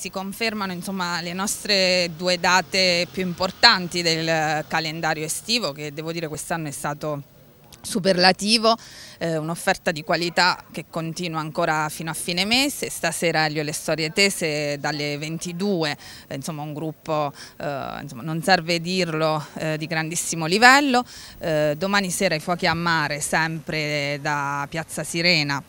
Si confermano insomma, le nostre due date più importanti del calendario estivo che devo dire quest'anno è stato superlativo, eh, un'offerta di qualità che continua ancora fino a fine mese, stasera Elio le storie tese dalle 22, eh, insomma un gruppo, eh, insomma, non serve dirlo, eh, di grandissimo livello, eh, domani sera i fuochi a mare sempre da Piazza Sirena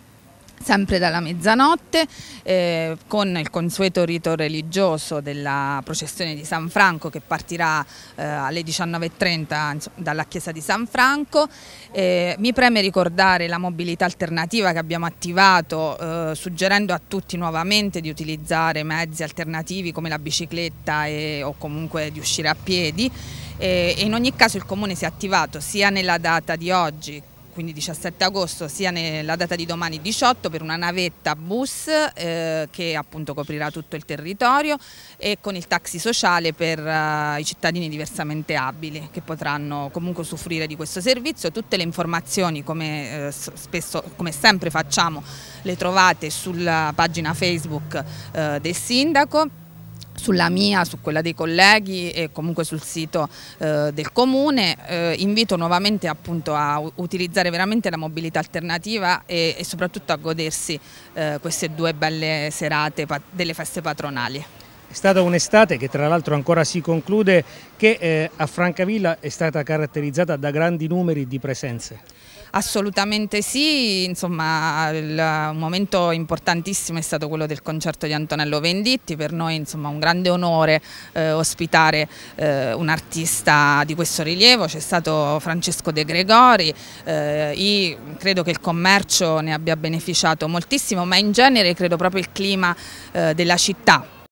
sempre dalla mezzanotte eh, con il consueto rito religioso della processione di San Franco che partirà eh, alle 19.30 dalla chiesa di San Franco. Eh, mi preme ricordare la mobilità alternativa che abbiamo attivato eh, suggerendo a tutti nuovamente di utilizzare mezzi alternativi come la bicicletta e, o comunque di uscire a piedi eh, e in ogni caso il Comune si è attivato sia nella data di oggi quindi 17 agosto, sia nella data di domani 18 per una navetta bus eh, che appunto coprirà tutto il territorio e con il taxi sociale per eh, i cittadini diversamente abili che potranno comunque usufruire di questo servizio. Tutte le informazioni come, eh, spesso, come sempre facciamo le trovate sulla pagina Facebook eh, del Sindaco sulla mia, su quella dei colleghi e comunque sul sito eh, del comune. Eh, invito nuovamente appunto a utilizzare veramente la mobilità alternativa e, e soprattutto a godersi eh, queste due belle serate delle feste patronali. È stata un'estate che tra l'altro ancora si conclude che eh, a Francavilla è stata caratterizzata da grandi numeri di presenze. Assolutamente sì, insomma il, un momento importantissimo è stato quello del concerto di Antonello Venditti, per noi insomma un grande onore eh, ospitare eh, un artista di questo rilievo, c'è stato Francesco De Gregori, eh, credo che il commercio ne abbia beneficiato moltissimo ma in genere credo proprio il clima eh, della città